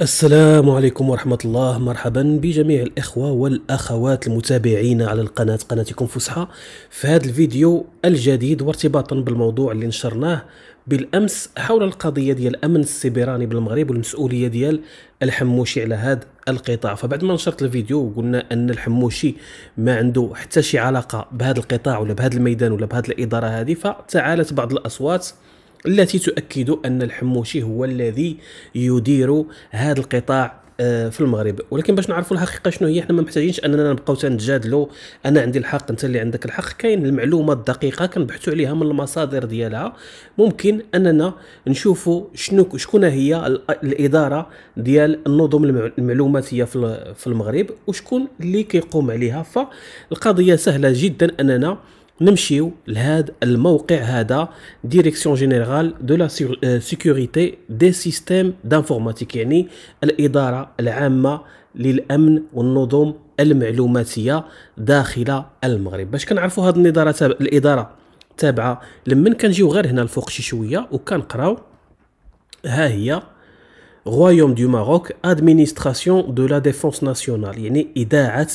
السلام عليكم ورحمة الله مرحبا بجميع الإخوة والأخوات المتابعين على القناة قناتكم فسحة في هذا الفيديو الجديد وارتباطا بالموضوع اللي نشرناه بالأمس حول القضية ديال الأمن السيبراني بالمغرب والمسؤولية ديال الحموشي على هذا القطاع فبعد ما نشرت الفيديو وقلنا أن الحموشي ما عنده حتى شي علاقة بهذا القطاع ولا بهذا الميدان ولا بهذه الإدارة هذه فتعالت بعض الأصوات التي تؤكد أن الحموشي هو الذي يدير هذا القطاع آه، في المغرب ولكن باش نعرفوا الحقيقه شنو هي احنا ما محتاجينش اننا نبقاو تنتجادلوا انا عندي الحق انت اللي عندك الحق كاين المعلومه الدقيقه كنبحثوا عليها من المصادر ديالها ممكن اننا نشوفوا شنو شكون هي الاداره ديال النظم المعلوماتيه في المغرب وشكون اللي كيقوم عليها فالقضيه سهله جدا اننا نمشيو لهذا الموقع هذا ديريكسيون جينيرال دو لا سيكوريتي دي سيستيم دانفورماتيك يعني الاداره العامه للامن والنظم المعلوماتيه داخل المغرب باش كنعرفوا هذه الاداره تابع الاداره تابعه لمن كنجيو غير هنا الفوق شي شويه وكنقراو ها هي royaume du Maroc administration de la défense nationale يعني إداعة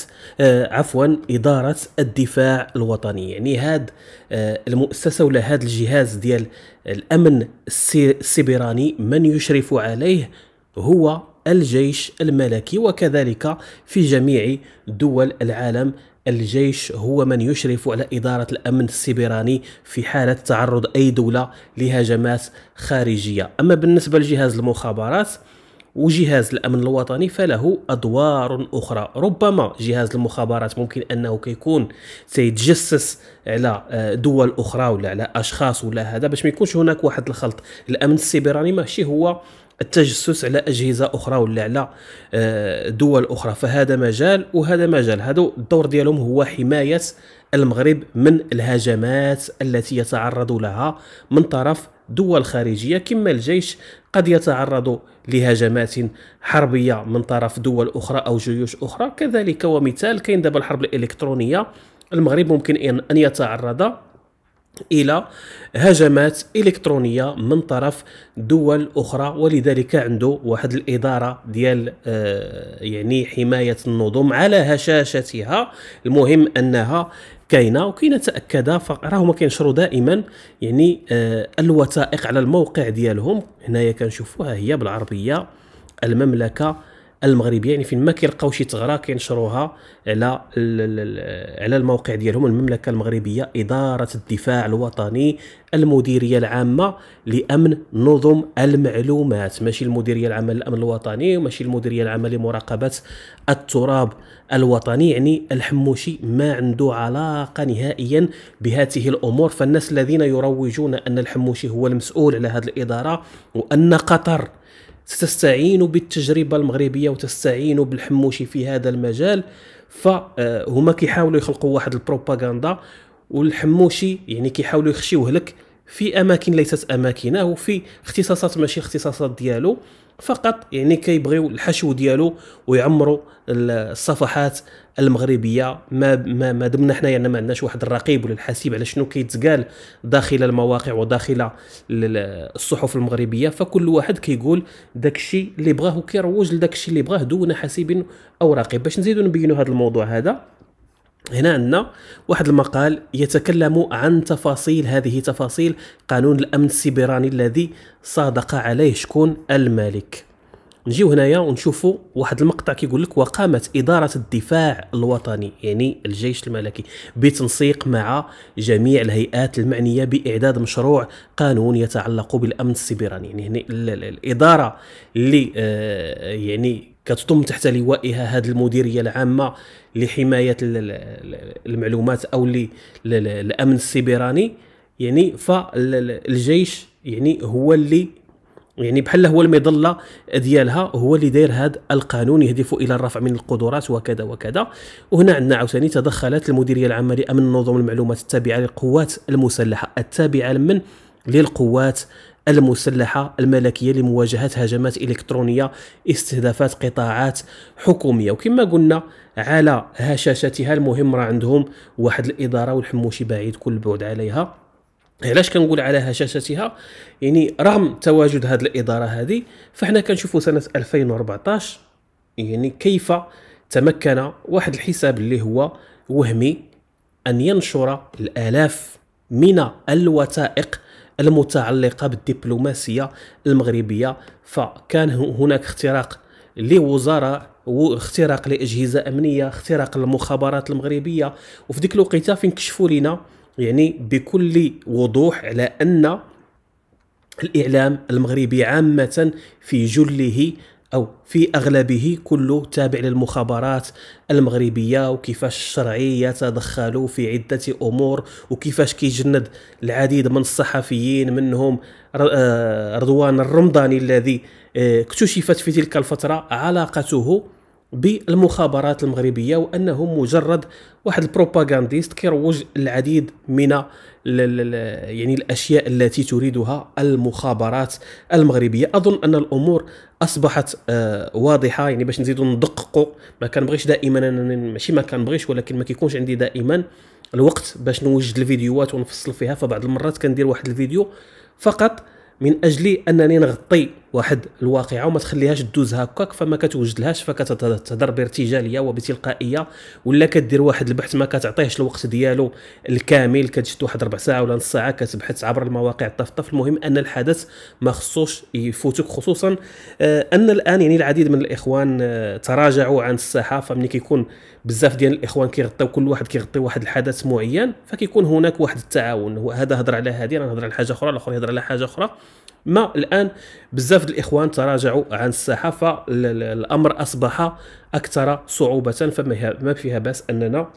عفوا إدارة الدفاع الوطني يعني هاد المؤسسة ولا هاد الجهاز ديال الأمن السيبراني من يشرف عليه هو الجيش الملكي وكذلك في جميع دول العالم الجيش هو من يشرف على إدارة الأمن السيبراني في حالة تعرض أي دولة لهجمات خارجية أما بالنسبة لجهاز المخابرات وجهاز الامن الوطني فله ادوار اخرى ربما جهاز المخابرات ممكن انه كيكون سيتجسس على آه، دول اخرى ولا على اشخاص ولا هذا باش ما يكونش هناك واحد الخلط الامن السيبراني ماشي هو التجسس على اجهزه اخرى ولا على آه، دول اخرى فهذا مجال وهذا مجال هذا الدور ديالهم هو حمايه المغرب من الهجمات التي يتعرض لها من طرف دول خارجيه كما الجيش قد يتعرض لهجمات حربيه من طرف دول اخرى او جيوش اخرى كذلك ومثال كاين دابا الحرب الالكترونيه المغرب ممكن ان يتعرض الى هجمات الكترونيه من طرف دول اخرى ولذلك عنده واحد الاداره ديال آه، يعني حمايه النظم على هشاشتها المهم انها كاينه وكاينه تاكد راهما كينشروا دائما يعني آه، الوثائق على الموقع ديالهم هنايا كنشوفوها هي بالعربيه المملكه المغربيه يعني فين ما كيلقاو شي ثغره كينشروها على على الموقع ديالهم المملكه المغربيه اداره الدفاع الوطني المديريه العامه لامن نظم المعلومات ماشي المديريه العامه للامن الوطني وماشي المديريه العامه لمراقبه التراب الوطني يعني الحموشي ما عنده علاقه نهائيا بهذه الامور فالناس الذين يروجون ان الحموشي هو المسؤول على هذه الاداره وان قطر ستستعين بالتجربه المغربيه وتستعين بالحموشي في هذا المجال فهما آه، كيحاولوا يخلقوا واحد البروباغندا والحموشي يعني كيحاولوا يخشيوه لك في اماكن ليست اماكنه في اختصاصات ماشي اختصاصات ديالو فقط يعني كيبغيو الحشو ديالو ويعمروا الصفحات المغربيه ما ما, ما دمنا حنايا يعني ما عندناش واحد الرقيب ولا الحاسيب على شنو كيتقال داخل المواقع وداخل الصحف المغربيه فكل واحد كيقول داك الشيء اللي بغاه وكيروج لداك الشيء اللي بغاه دون حاسيب او رقيب باش نزيدو نبينو هذا الموضوع هذا هنا عندنا واحد المقال يتكلم عن تفاصيل هذه تفاصيل قانون الامن السيبراني الذي صادق عليه شكون الملك نجيو هنايا ونشوفوا واحد المقطع كيقول لك وقامت اداره الدفاع الوطني يعني الجيش الملكي بتنسيق مع جميع الهيئات المعنيه باعداد مشروع قانون يتعلق بالامن السيبراني يعني الاداره اللي آه، يعني كتضم تحت لوائها هذه المديريه العامه لحمايه المعلومات او الامن السيبراني يعني فالجيش يعني هو اللي يعني بحال هو المظله ديالها هو اللي داير هذا القانون يهدف الى الرفع من القدرات وكذا وكذا وهنا عندنا عاوتاني تدخلت المديريه العامه لامن نظم المعلومات التابعه للقوات المسلحه التابعه لمن للقوات المسلحه الملكيه لمواجهه هجمات الكترونيه استهدافات قطاعات حكوميه وكما قلنا على هشاشتها المهم راه عندهم واحد الاداره والحموشي بعيد كل بعد عليها علاش كنقول على هشاشتها يعني رغم تواجد هذه الاداره هذه فحنا كنشوفوا سنه 2014 يعني كيف تمكن واحد الحساب اللي هو وهمي ان ينشر الالاف من الوثائق المتعلقة بالدبلوماسية المغربية فكان هناك اختراق لوزراء واختراق لاجهزه امنيه اختراق المخابرات المغربيه وفي ديك الوقيته فين كشفوا لنا يعني بكل وضوح على ان الاعلام المغربي عامه في جله أو في أغلبه كله تابع للمخابرات المغربية وكيفاش الشرعي يتدخل في عدة أمور وكيفاش كيجند العديد من الصحفيين منهم آه، رضوان الرمضاني الذي آه، اكتشفت في تلك الفترة علاقته بالمخابرات المغربيه وانهم مجرد واحد البروباغانديست كيروج العديد من يعني الاشياء التي تريدها المخابرات المغربيه اظن ان الامور اصبحت آه، واضحه يعني باش نزيدو ندققوا ما كنبغيش دائما ماشي ما كنبغيش ولكن ما كيكونش عندي دائما الوقت باش نوجد الفيديوهات ونفصل فيها فبعض المرات كندير واحد الفيديو فقط من اجل انني نغطي واحد الواقعه وما تخليهاش تدوز هكاك فما كتوجدلهاش فكتهضر بارتجاليه وبتلقائيه ولا كدير واحد البحث ما كتعطيهش الوقت ديالو الكامل كتشد واحد ربع ساعه ولا نص ساعه كتبحث عبر المواقع الطفطف المهم ان الحدث ما خصوش يفوتك خصوصا آه، ان الان يعني العديد من الاخوان آه، تراجعوا عن الساحه فملي كيكون بزاف ديال الاخوان كيغطيو كل واحد كيغطي واحد الحدث معين فكيكون هناك واحد التعاون هذا هضر على هذه انا نهضر على حاجه اخرى الاخر يهضر على حاجه اخرى ما الان بزاف الاخوان تراجعوا عن الساحه فالامر اصبح اكثر صعوبه فما فيها باس اننا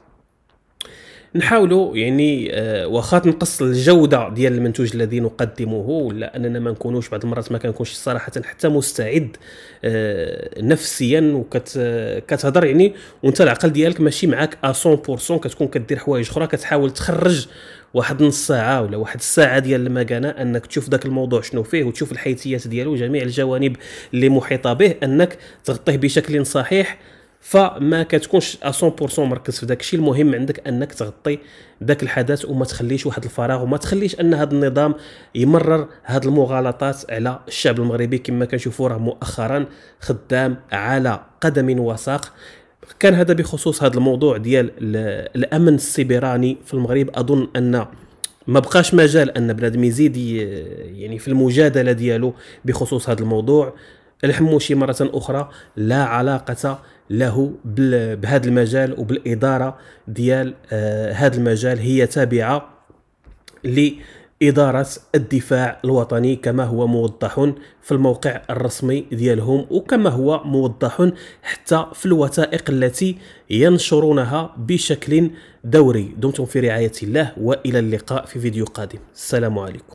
نحاولوا يعني آه، واخا تنقص الجوده ديال المنتوج الذي نقدمه ولا اننا ما نكونوش بعض المرات ما كنكونش صراحه حتى مستعد آه، نفسيا وكتهضر آه، يعني وانت العقل ديالك ماشي معاك 100% كتكون كدير حوايج اخرى كتحاول تخرج واحد نص ساعه ولا واحد الساعه ديال المكانه انك تشوف ذاك الموضوع شنو فيه وتشوف الحيثيات ديالو وجميع الجوانب اللي محيطه به انك تغطيه بشكل صحيح فما كتكونش 100% مركز في داك الشيء المهم عندك انك تغطي داك الحدث وما تخليش واحد الفراغ وما تخليش ان هذا النظام يمرر هذه المغالطات على الشعب المغربي كما كنشوفوا راه مؤخرا خدام على قدم وساق كان هذا بخصوص هذا الموضوع ديال الامن السيبراني في المغرب اظن ان ما بقاش مجال ان بنادم يزيد يعني في المجادله ديالو بخصوص هذا الموضوع الحموشي مره اخرى لا علاقه له بهذا المجال وبالاداره ديال آه، هذا المجال هي تابعه إدارة الدفاع الوطني كما هو موضح في الموقع الرسمي ديالهم وكما هو موضح حتى في الوثائق التي ينشرونها بشكل دوري دمتم في رعاية الله وإلى اللقاء في فيديو قادم السلام عليكم